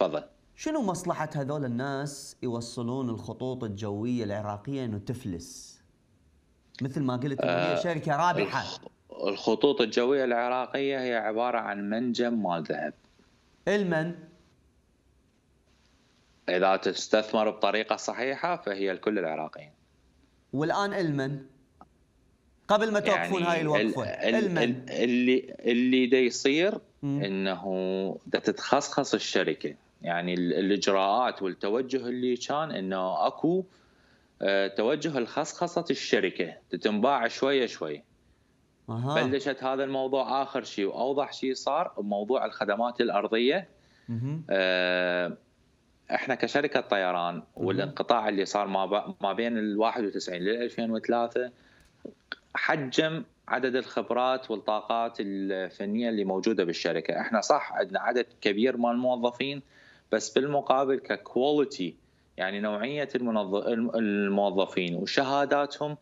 تفضل شنو مصلحة هذول الناس يوصلون الخطوط الجوية العراقية انه تفلس؟ مثل ما قلت آه هي شركة رابحة الخطوط الجوية العراقية هي عبارة عن منجم مال ذهب المن إذا تستثمر بطريقة صحيحة فهي الكل العراقيين والآن المن قبل ما توقفون يعني هاي الوقفة ال المن اللي اللي دا يصير انه دا تتخصخص الشركة يعني الاجراءات والتوجه اللي كان انه اكو آه، توجه لخصخصه الشركه تتنباع شويه شوي أه. بلشت هذا الموضوع اخر شيء واوضح شيء صار بموضوع الخدمات الارضيه أه. احنا كشركه طيران والانقطاع اللي صار ما ما بين ال 91 لل 2003 حجم عدد الخبرات والطاقات الفنيه اللي موجوده بالشركه، احنا صح عندنا عدد كبير من الموظفين بس بالمقابل ككواليتي يعني نوعيه الموظفين وشهاداتهم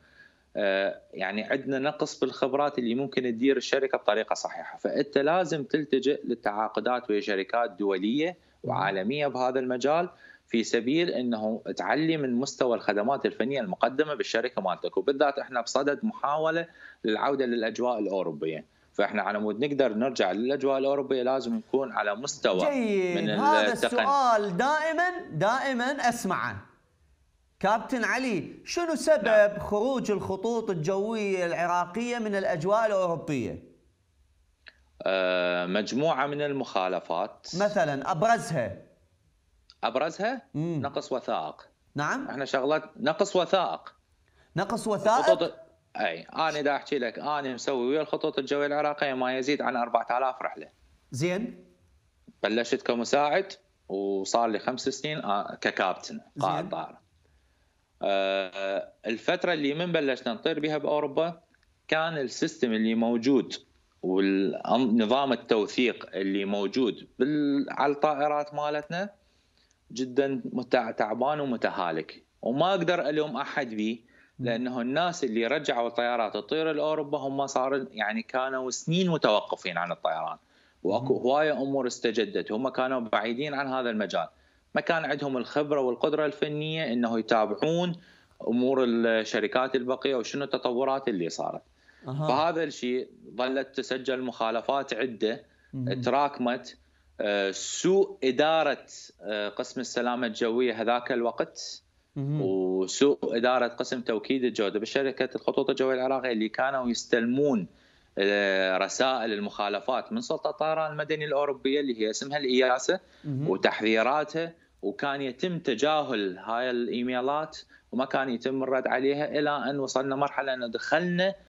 آه، يعني عندنا نقص بالخبرات اللي ممكن تدير الشركه بطريقه صحيحه، فانت لازم تلتجئ للتعاقدات ويا شركات دوليه وعالميه بهذا المجال في سبيل انه تعلي من مستوى الخدمات الفنيه المقدمه بالشركه مالتك، وبالذات احنا بصدد محاوله للعوده للاجواء الاوروبيه. فاحنا على مود نقدر نرجع للاجواء الاوروبيه لازم نكون على مستوى جيد من هذا التقن... السؤال دائما دائما اسمعه كابتن علي شنو سبب نعم. خروج الخطوط الجويه العراقيه من الاجواء الاوروبيه؟ آه، مجموعه من المخالفات مثلا ابرزها ابرزها مم. نقص وثائق نعم احنا شغلات نقص وثائق نقص وثائق اي انا دا احكي لك انا مسوي ويا الخطوط الجويه العراقيه ما يزيد عن 4000 رحله زين بلشت كمساعد وصار لي خمس سنين آه، ككابتن قائد طائره آه، الفتره اللي من بلشنا نطير بها باوروبا كان السيستم اللي موجود والنظام التوثيق اللي موجود بال... على الطائرات مالتنا جدا متع... تعبان ومتهالك وما اقدر الوم احد بيه لانه الناس اللي رجعوا الطيارات تطير لاوروبا هم صار يعني كانوا سنين متوقفين عن الطيران واكو هوايه امور استجدت هم كانوا بعيدين عن هذا المجال ما كان عندهم الخبره والقدره الفنيه انه يتابعون امور الشركات البقيه وشنو التطورات اللي صارت أه. فهذا الشيء ظلت تسجل مخالفات عده تراكمت آه، سوء اداره آه، قسم السلامه الجويه هذاك الوقت وسوء إدارة قسم توكيد الجودة بشركة الخطوط الجوية العراقية اللي كانوا يستلمون آه، رسائل المخالفات من سلطة الطيران المدني الأوروبية اللي هي اسمها الإياسة وتحذيراتها وكان يتم تجاهل هاي الإيميلات وما كان يتم الرد عليها إلى أن وصلنا مرحلة أن دخلنا